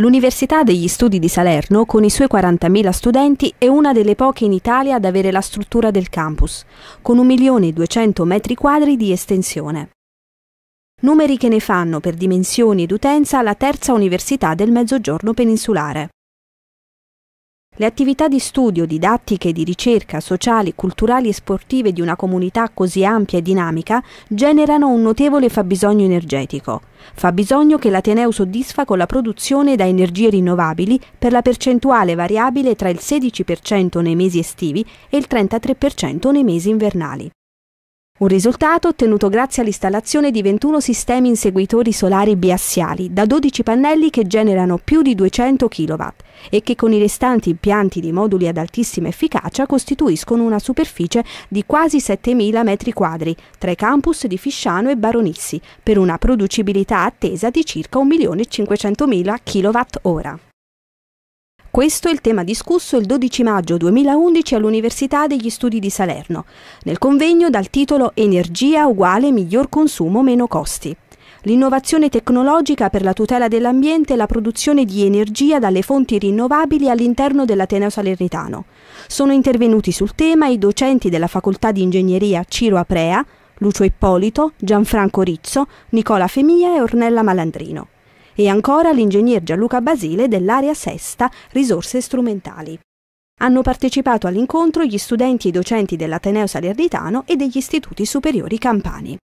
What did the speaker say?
L'Università degli Studi di Salerno, con i suoi 40.000 studenti, è una delle poche in Italia ad avere la struttura del campus, con 1.200.000 metri quadri di estensione. Numeri che ne fanno per dimensioni ed utenza la terza università del Mezzogiorno peninsulare. Le attività di studio, didattiche, di ricerca, sociali, culturali e sportive di una comunità così ampia e dinamica generano un notevole fabbisogno energetico. Fabbisogno che l'Ateneo soddisfa con la produzione da energie rinnovabili per la percentuale variabile tra il 16% nei mesi estivi e il 33% nei mesi invernali. Un risultato ottenuto grazie all'installazione di 21 sistemi inseguitori solari biassiali da 12 pannelli che generano più di 200 kW e che con i restanti impianti di moduli ad altissima efficacia costituiscono una superficie di quasi 7.000 m2 tra i campus di Fisciano e Baronissi per una producibilità attesa di circa 1.500.000 kWh. Questo è il tema discusso il 12 maggio 2011 all'Università degli Studi di Salerno, nel convegno dal titolo Energia uguale miglior consumo meno costi. L'innovazione tecnologica per la tutela dell'ambiente e la produzione di energia dalle fonti rinnovabili all'interno dell'Ateneo Salernitano. Sono intervenuti sul tema i docenti della Facoltà di Ingegneria Ciro Aprea, Lucio Ippolito, Gianfranco Rizzo, Nicola Femia e Ornella Malandrino e ancora l'ingegner Gianluca Basile dell'area sesta risorse strumentali. Hanno partecipato all'incontro gli studenti e i docenti dell'Ateneo Salernitano e degli istituti superiori campani.